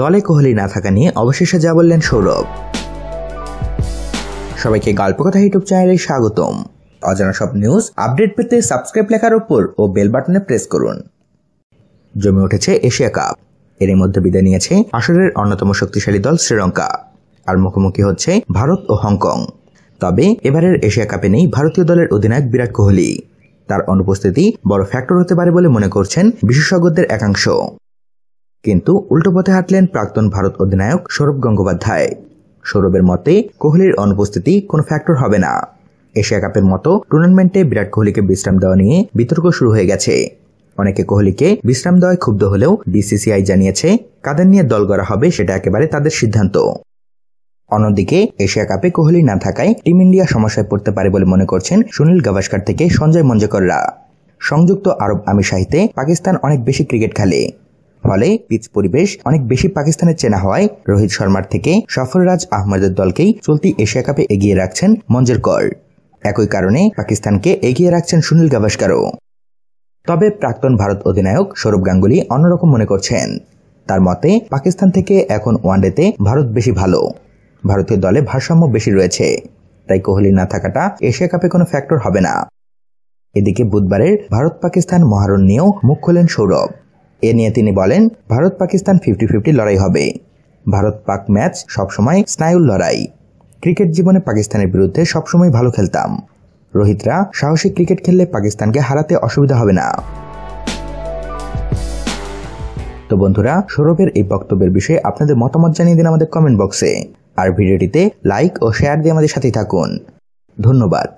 দলে কোহলি না থাকা নিয়ে অবশেষে যা বললেন সৌরভ সবাইকে গল্প কথা ইউটিউব চ্যানেলে স্বাগতম অজানা সব নিউজ আপডেট পেতে সাবস্ক্রাইব লেখার উপর ও বেল বাটনে প্রেস করুন জমে উঠেছে এশিয়া কাপ এর মধ্যে বিদায় নিয়েছে আসরের অন্যতম শক্তিশালী দল শ্রীলঙ্কা আর মুখোমুখি হচ্ছে ভারত ও হংকং তবে এবারের এশিয়া কাপে নেই ভারতীয় দলের অধিনায়ক বিরাট কোহলি তার অনুপস্থিতি বড় ফ্যাক্টর হতে পারে বলে মনে করছেন বিশেষজ্ঞদের একাংশ কিন্তু উল্টো পথে হাঁটলেন প্রাক্তন ভারত অধিনায়ক সৌরভ গঙ্গোপাধ্যায় সৌরভের মতে কোহলির অনুপস্থিতি কোনো ফ্যাক্টর হবে না এশিয়া কাপের মতো টুর্নামেন্টে বিরাট কোহলিকে বিশ্রাম দেওয়া নিয়ে বিতর্ক শুরু হয়ে গেছে অনেকে কোহলিকে বিশ্রাম দেওয়ায় ক্ষুব্ধ হলেও বিসিসিআই জানিয়েছে কাদের নিয়ে দল গড়া হবে সেটা একেবারে তাদের সিদ্ধান্ত অন্যদিকে এশিয়া কাপে কোহলি না থাকায় টিম ইন্ডিয়া সমস্যায় পড়তে পারে বলে মনে করছেন সুনীল গাভাস্কার থেকে সঞ্জয় মঞ্জকররা সংযুক্ত আরব আমিরশাহিতে পাকিস্তান অনেক বেশি ক্রিকেট খেলে ফলে পিচ পরিবেশ অনেক বেশি পাকিস্তানের চেনা হওয়ায় রোহিত শর্মার থেকে সফররাজ আহমদের দলকেই চলতি এশিয়া কাপে এগিয়ে রাখছেন কর একই কারণে পাকিস্তানকে এগিয়ে রাখছেন সুনীল গাভাস্কারও তবে প্রাক্তন ভারত অধিনায়ক সৌরভ গাঙ্গুলি অন্যরকম মনে করছেন তার মতে পাকিস্তান থেকে এখন ওয়ানডেতে ভারত বেশি ভালো ভারতীয় দলে ভারসাম্য বেশি রয়েছে তাই কোহলি না থাকাটা এশিয়া কাপে কোনো ফ্যাক্টর হবে না এদিকে বুধবারের ভারত পাকিস্তান মহারণ নিয়েও মুখ খোলেন সৌরভ এ নিয়ে তিনি বলেন ভারত পাকিস্তান ফিফটি ফিফটি লড়াই হবে ভারত পাক ম্যাচ সবসময় স্নায়ুর লড়াই ক্রিকেট জীবনে পাকিস্তানের বিরুদ্ধে সবসময় ভালো খেলতাম রোহিতরা সাহসী ক্রিকেট খেললে পাকিস্তানকে হারাতে অসুবিধা হবে না তো বন্ধুরা সৌরভের এই বক্তব্যের বিষয়ে আপনাদের মতামত জানিয়ে দিন আমাদের কমেন্ট বক্সে আর ভিডিওটিতে লাইক ও শেয়ার দিয়ে আমাদের সাথেই থাকুন ধন্যবাদ